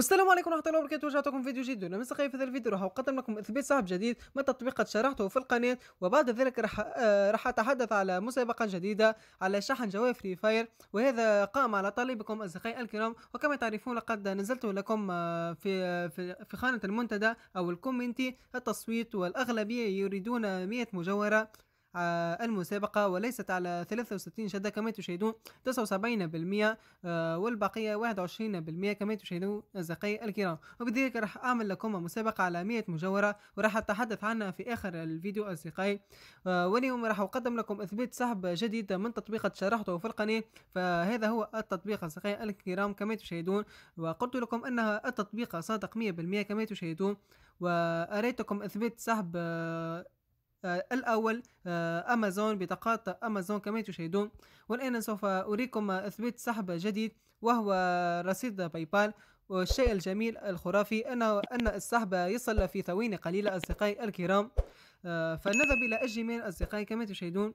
والسلام عليكم ورحمه الله وبركاته رجعتكم فيديو جديد ونمسخ في هذا الفيديو راح اقدم لكم اثبات صاحب جديد من تطبيق قد شرحته في القناه وبعد ذلك راح آه راح اتحدث على مسابقه جديده على شحن جوال فري فاير وهذا قام على طلبكم اصدقائي الكرام وكما تعرفون لقد نزلت لكم آه، في في, في خانه المنتدى او الكومنتي التصويت والاغلبيه يريدون 100 مجوهره آه، المسابقة وليست على 63 شدة كما تشاهدون 79% آه، والبقية 21% كما تشاهدون أصدقائي الكرام وبذلك راح أعمل لكم مسابقة على 100 مجوهرة وراح أتحدث عنها في آخر الفيديو أصدقائي آه، واليوم راح أقدم لكم إثبات سحب جديد من تطبيق شرحته في القناة فهذا هو التطبيق أصدقائي الكرام كما تشاهدون وقلت لكم أنها التطبيق صادق 100% كما تشاهدون وأريتكم إثبات سحب آه، الأول آه، أمازون بطاقات أمازون كما تشاهدون والآن سوف أريكم إثبات سحب جديد وهو رصيد باي بال والشيء الجميل الخرافي أنه أن السحب يصل في ثواني قليلة أصدقائي الكرام آه، فنذهب إلى الجيميل أصدقائي كما تشاهدون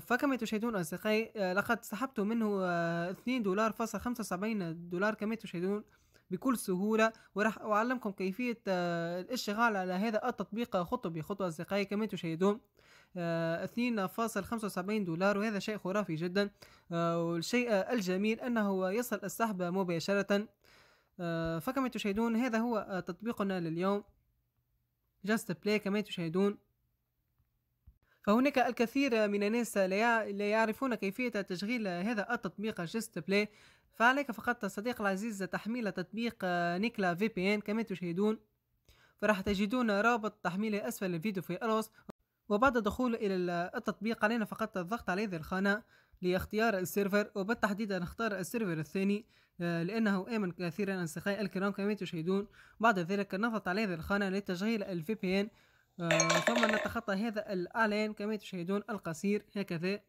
فكما تشاهدون أصدقائي لقد سحبت منه 2 دولار فاصل 75 دولار كما تشاهدون بكل سهولة وراح أعلمكم كيفية آه، الاشتغال على هذا التطبيق خطوة بخطوة أصدقائي كما تشاهدون 2.75 آه، دولار وهذا شيء خرافي جدا آه، والشيء الجميل أنه يصل السحب مباشرة فكما تشاهدون هذا هو تطبيقنا لليوم جاست بلاي كما تشاهدون فهناك الكثير من الناس لا يعرفون كيفية تشغيل هذا التطبيق جست بلاي فعليك فقط صديق العزيز تحميل تطبيق آه، نيكلا في بي ان كما تشاهدون فراح تجدون رابط تحميله أسفل الفيديو في الوصف وبعد دخول إلى آه، التطبيق علينا فقط الضغط على هذه الخانة لاختيار السيرفر وبالتحديد نختار السيرفر الثاني آه، لأنه آمن كثيرا أصدقائي الكرام كما تشاهدون بعد ذلك نضغط على هذه الخانة لتشغيل الفي بي ان ثم نتخطى هذا الإعلان كما تشاهدون القصير هكذا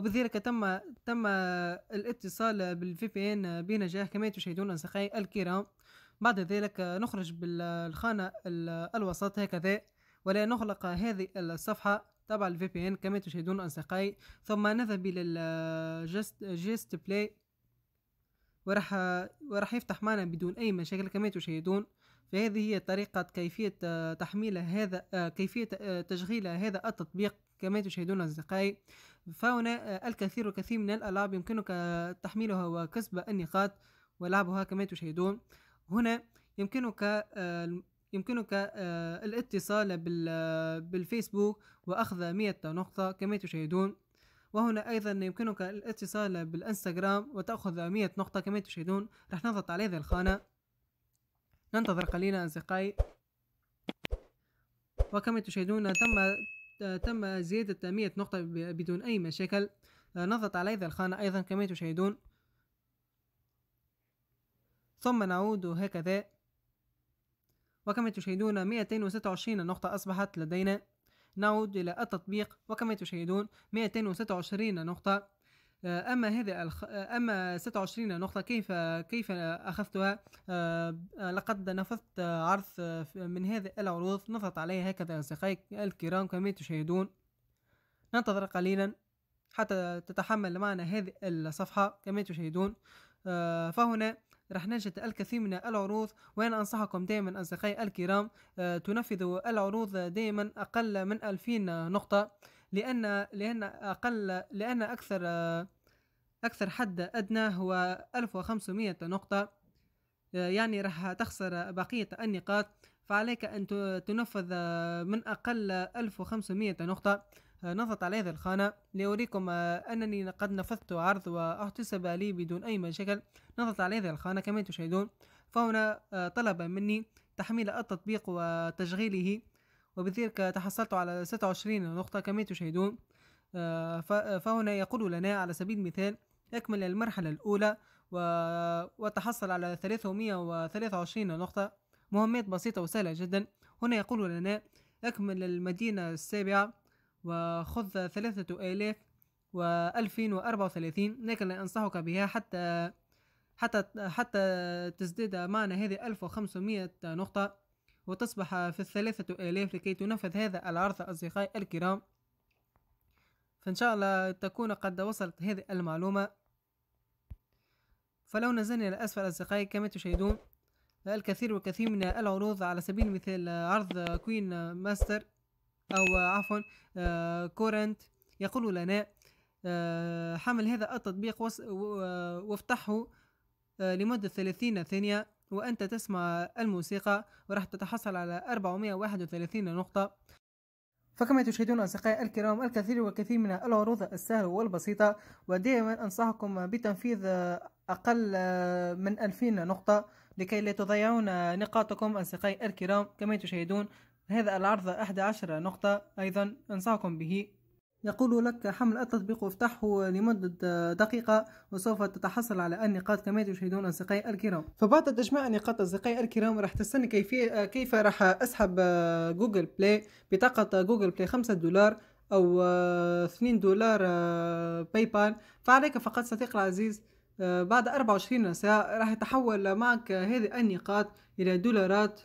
وبذلك تم تم الاتصال بالفي بي ان بنجاح كما تشاهدون أصدقائي الكرام بعد ذلك نخرج بالخانة الوسط هكذا ولا نغلق هذه الصفحة تبع الفي بي ان كما تشاهدون أصدقائي ثم نذهب إلى جست, جست بلاي وراح وراح يفتح معنا بدون أي مشاكل كما تشاهدون فهذه هي طريقة كيفية تحميل هذا كيفية تشغيل هذا التطبيق كما تشاهدون أصدقائي فهنا آه، الكثير والكثير من الألعاب يمكنك آه، تحميلها وكسب النقاط ولعبها كما تشاهدون هنا يمكنك آه، يمكنك الاتصال بالفيسبوك وأخذ 100 نقطة كما تشاهدون وهنا أيضا يمكنك الاتصال بالإنستغرام وتأخذ 100 نقطة كما تشاهدون راح نضغط على هذه الخانة ننتظر قليلا أصدقائي وكما تشاهدون تم تم زيادة 100 نقطة بدون أي مشاكل آه، نضغط على ذا الخانة أيضا كما تشاهدون ثم نعود هكذا وكما تشاهدون 226 نقطة أصبحت لدينا نعود إلى التطبيق وكما تشاهدون 226 نقطة آه، اما هذا الخ... آه، اما 26 نقطه كيف كيف اخذتها آه، لقد نفذت عرض من هذه العروض نضغط عليها هكذا يا اصدقائي الكرام كما تشاهدون ننتظر قليلا حتى تتحمل معنا هذه الصفحه كما تشاهدون فهنا راح نجد الكثير من العروض وانا انصحكم دائما اصدقائي الكرام تنفذوا العروض دائما اقل من 2000 نقطه لان لان اقل لان اكثر اكثر حد ادنى هو 1500 نقطه يعني راح تخسر بقيه النقاط فعليك ان تنفذ من اقل 1500 نقطه نضغط على هذه الخانة لأريكم أنني قد نفذت عرض واحتسب لي بدون أي مشاكل نضغط على هذه الخانة كما تشاهدون فهنا طلب مني تحميل التطبيق وتشغيله وبذلك تحصلت على 26 نقطة كما تشاهدون آه، فهنا يقول لنا على سبيل المثال اكمل المرحلة الأولى وتحصل على 323 نقطة مهمات بسيطة وسهلة جدا هنا يقول لنا اكمل المدينة السابعة وخذ ثلاثة آلاف وألفين وأربعة وثلاثين لكن لا أنصحك بها حتى حتى حتى تزداد معنا هذه ألف وخمسمائة نقطة وتصبح في الثلاثة آلاف لكي تنفذ هذا العرض أصدقائي الكرام فإن شاء الله تكون قد وصلت هذه المعلومة فلو نزلنا إلى أسفل أصدقائي كما تشاهدون الكثير والكثير من العروض على سبيل المثال عرض كوين ماستر أو عفوا آه، كورنت يقول لنا آه، حمل هذا التطبيق آه، وافتحه لمدة ثلاثين ثانية وأنت تسمع الموسيقى وراح تتحصل على 431 نقطة فكما تشاهدون أصدقائي الكرام الكثير والكثير من العروض السهلة والبسيطة ودائما أنصحكم بتنفيذ أقل من 2000 نقطة لكي لا تضيعون نقاطكم أصدقائي الكرام كما تشاهدون هذا العرض 11 نقطة أيضا أنصحكم به يقول لك حمل التطبيق وافتحه لمدة دقيقة وسوف تتحصل على النقاط كما تشاهدون أصدقائي الكرام فبعد تجميع النقاط أصدقائي الكرام راح تستنى كيفية كيف راح أسحب جوجل بلاي بطاقة جوجل بلاي 5 دولار أو 2 دولار باي بال فعليك فقط صديقي العزيز بعد 24 ساعة راح يتحول معك هذه النقاط إلى دولارات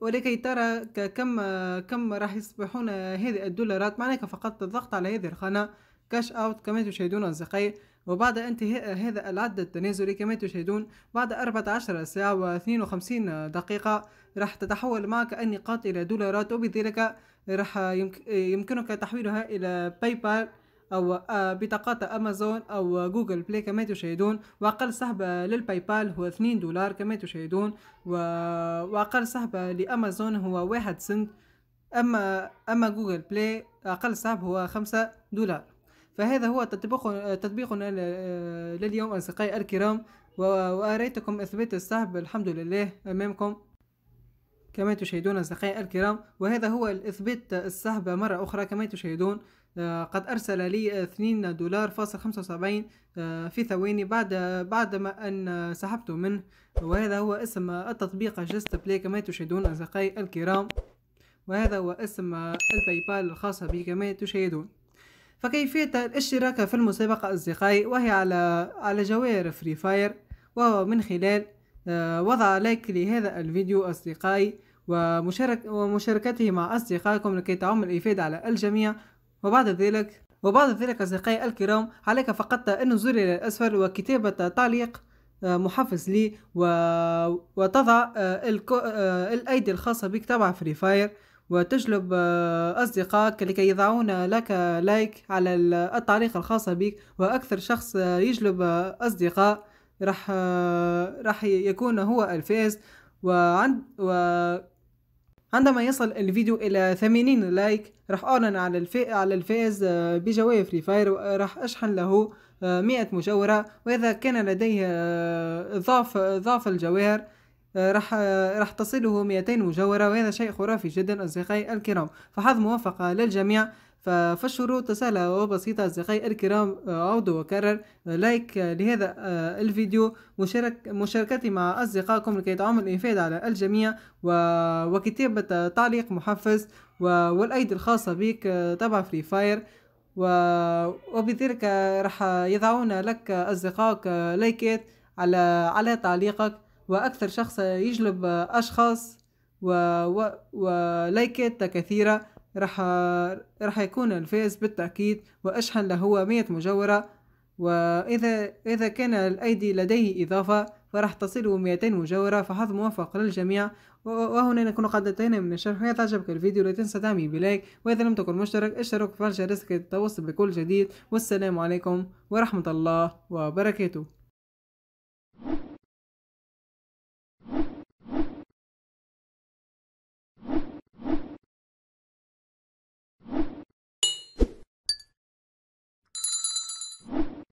ولكي ترى كم كم راح يصبحون هذه الدولارات معناك فقط الضغط على هذه الخانة كاش اوت كما تشاهدون اصدقائي وبعد انتهاء هذا العد التنازلي كما تشاهدون بعد 14 ساعة و 52 دقيقة راح تتحول معك النقاط إلى دولارات وبذلك راح يمكنك تحويلها إلى باي بال أو آه، بطاقات أمازون أو آه، جوجل بلاي كما تشاهدون وأقل سحب للباي بال هو 2 دولار كما تشاهدون وأقل سحب لأمازون هو 1 سنت أما أما جوجل بلاي أقل سحب هو 5 دولار فهذا هو تطبيق تطبيقنا آه، لليوم أصدقائي الكرام وأريتكم إثبات السحب الحمد لله أمامكم كما تشاهدون أصدقائي الكرام وهذا هو الإثبات السحب مرة أخرى كما تشاهدون آه، قد أرسل لي 2 دولار فاصل 75 آه، في ثواني بعد بعدما أن سحبت منه وهذا هو اسم التطبيق جست بلاي كما تشاهدون أصدقائي الكرام وهذا هو اسم الباي بال الخاصة بي كما تشاهدون فكيفية الاشتراك في المسابقة أصدقائي وهي على على جوائر فري فاير وهو من خلال آه، وضع لايك لهذا الفيديو أصدقائي ومشارك ومشاركته مع أصدقائكم لكي تعم الإفادة على الجميع وبعد ذلك وبعد ذلك أصدقائي الكرام عليك فقط النزول إلى الأسفل وكتابة تعليق آه، محفز لي و... وتضع آه، الكو... الأيدي الخاصة بك تبع فري فاير وتجلب أصدقائك لكي يضعون لك لايك على التعليق الخاص بك وأكثر شخص يجلب أصدقاء راح راح يكون هو الفائز وعند و عندما يصل الفيديو الى 80 لايك راح اعلن على على الفائز آه، بجوائز فري فاير راح اشحن له 100 آه، مجوهرة واذا كان لديه آه، اضاف ضعف الجواهر راح راح تصله 200 مجوهرة وهذا شيء خرافي جدا اصدقائي الكرام فحظ موفقة للجميع فالشروط سهلة وبسيطة أصدقائي الكرام آه، عود وكرر لايك آه، آه، لهذا الفيديو مشارك مشاركتي مع أصدقائكم لكي تعم الإنفاذ على الجميع وكتابة تعليق محفز والأيدي الخاصة بك تبع فري فاير و... وبذلك راح يضعون لك أصدقائك لايكات على على تعليقك وأكثر شخص يجلب أشخاص و... و... ولايكات كثيرة رح رح يكون الفائز بالتأكيد وأشحن له مية مجوهرة وإذا إذا كان الأيدي لديه إضافة فرح تصله 200 مجوهرة فحظ موفق للجميع وهنا نكون قد انتهينا من الشرح إذا عجبك الفيديو لا تنسى دعمي بلايك وإذا لم تكن مشترك اشترك في الجرس لتتوصل بكل جديد والسلام عليكم ورحمة الله وبركاته